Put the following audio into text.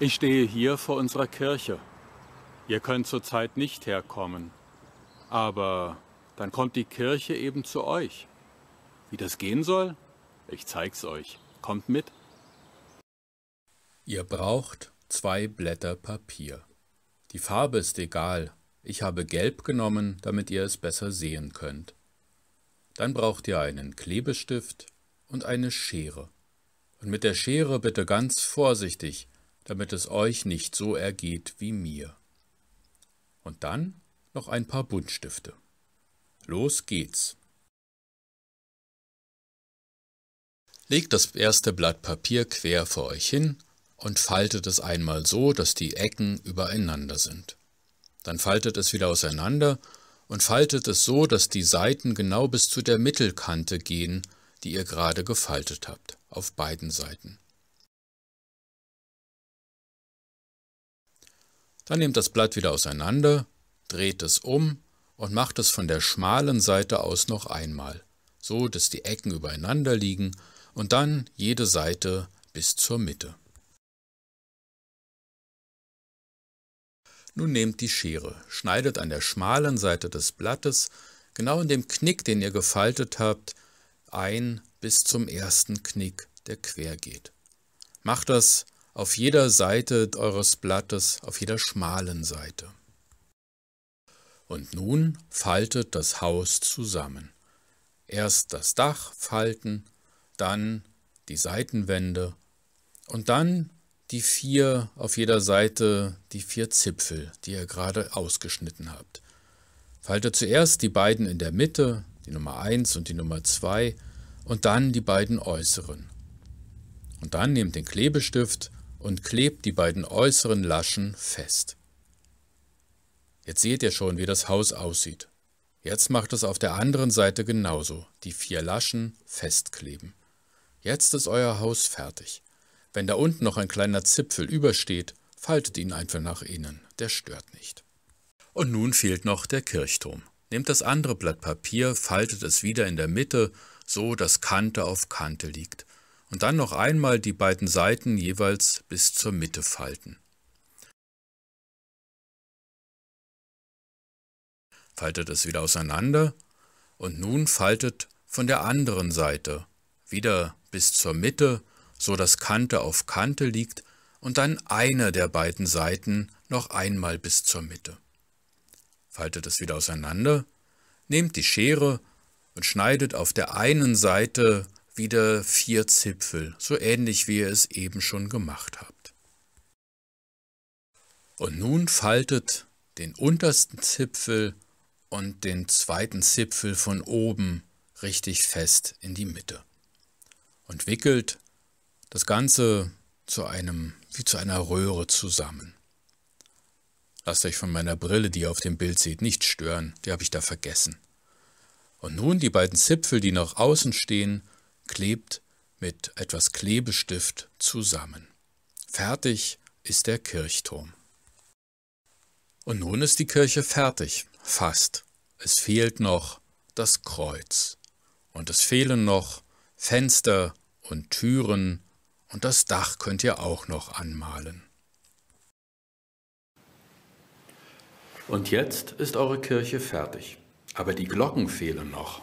Ich stehe hier vor unserer Kirche. Ihr könnt zurzeit nicht herkommen. Aber dann kommt die Kirche eben zu euch. Wie das gehen soll? Ich zeig's euch. Kommt mit. Ihr braucht zwei Blätter Papier. Die Farbe ist egal. Ich habe gelb genommen, damit ihr es besser sehen könnt. Dann braucht ihr einen Klebestift und eine Schere. Und mit der Schere bitte ganz vorsichtig, damit es euch nicht so ergeht wie mir. Und dann noch ein paar Buntstifte. Los geht's. Legt das erste Blatt Papier quer vor euch hin und faltet es einmal so, dass die Ecken übereinander sind. Dann faltet es wieder auseinander und faltet es so, dass die Seiten genau bis zu der Mittelkante gehen, die ihr gerade gefaltet habt, auf beiden Seiten. Dann nehmt das Blatt wieder auseinander, dreht es um und macht es von der schmalen Seite aus noch einmal, so dass die Ecken übereinander liegen und dann jede Seite bis zur Mitte. Nun nehmt die Schere, schneidet an der schmalen Seite des Blattes, genau in dem Knick, den ihr gefaltet habt, ein bis zum ersten Knick, der quer geht. Macht das auf jeder Seite eures Blattes, auf jeder schmalen Seite. Und nun faltet das Haus zusammen. Erst das Dach falten, dann die Seitenwände und dann die vier auf jeder Seite, die vier Zipfel, die ihr gerade ausgeschnitten habt. Faltet zuerst die beiden in der Mitte, die Nummer 1 und die Nummer 2, und dann die beiden äußeren. Und dann nehmt den Klebestift und klebt die beiden äußeren Laschen fest. Jetzt seht ihr schon, wie das Haus aussieht. Jetzt macht es auf der anderen Seite genauso, die vier Laschen festkleben. Jetzt ist euer Haus fertig. Wenn da unten noch ein kleiner Zipfel übersteht, faltet ihn einfach nach innen, der stört nicht. Und nun fehlt noch der Kirchturm. Nehmt das andere Blatt Papier, faltet es wieder in der Mitte, so dass Kante auf Kante liegt und dann noch einmal die beiden Seiten jeweils bis zur Mitte falten. Faltet es wieder auseinander und nun faltet von der anderen Seite wieder bis zur Mitte, so dass Kante auf Kante liegt und dann eine der beiden Seiten noch einmal bis zur Mitte. Faltet es wieder auseinander, nehmt die Schere und schneidet auf der einen Seite wieder vier Zipfel, so ähnlich wie ihr es eben schon gemacht habt. Und nun faltet den untersten Zipfel und den zweiten Zipfel von oben richtig fest in die Mitte und wickelt das Ganze zu einem, wie zu einer Röhre zusammen. Lasst euch von meiner Brille, die ihr auf dem Bild seht, nicht stören, die habe ich da vergessen. Und nun die beiden Zipfel, die nach außen stehen, klebt mit etwas Klebestift zusammen. Fertig ist der Kirchturm. Und nun ist die Kirche fertig, fast. Es fehlt noch das Kreuz. Und es fehlen noch Fenster und Türen und das Dach könnt ihr auch noch anmalen. Und jetzt ist eure Kirche fertig. Aber die Glocken fehlen noch.